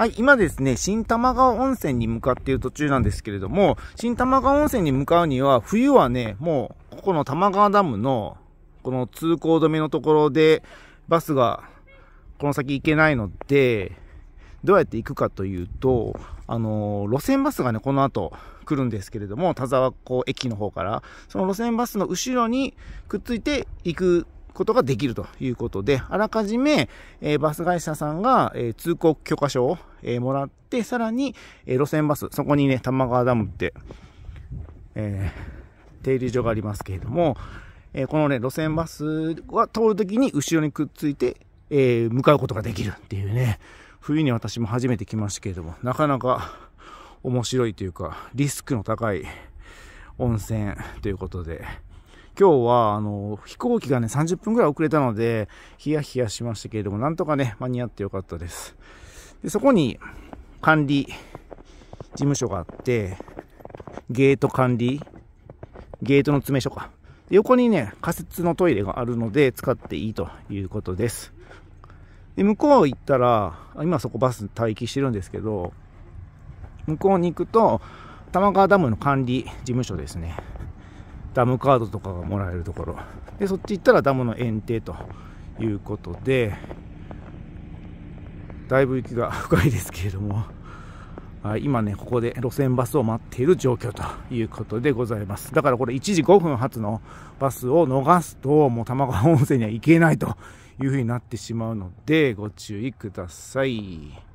はい、今ですね、新玉川温泉に向かっている途中なんですけれども、新玉川温泉に向かうには、冬はね、もう、ここの玉川ダムの、この通行止めのところで、バスが、この先行けないので、どうやって行くかというと、あのー、路線バスがね、この後来るんですけれども、田沢湖駅の方から、その路線バスの後ろにくっついて行くことができるということで、あらかじめ、えー、バス会社さんが、えー、通行許可証を、えー、もらって、さらに、え路線バス、そこにね、玉川ダムって、え停留所がありますけれども、えこのね、路線バスは通るときに後ろにくっついて、え向かうことができるっていうね、冬に私も初めて来ましたけれども、なかなか面白いというか、リスクの高い温泉ということで、今日は、あの、飛行機がね、30分ぐらい遅れたので、ヒヤヒヤしましたけれども、なんとかね、間に合ってよかったです。で、そこに、管理事務所があって、ゲート管理、ゲートの詰め所か。横にね、仮設のトイレがあるので、使っていいということです。で、向こう行ったら、今そこバス待機してるんですけど、向こうに行くと、玉川ダムの管理事務所ですね。ダムカードとかがもらえるところでそっち行ったらダムの園庭ということでだいぶ雪が深いですけれども今ねここで路線バスを待っている状況ということでございますだからこれ1時5分発のバスを逃すともう玉川温泉には行けないというふうになってしまうのでご注意ください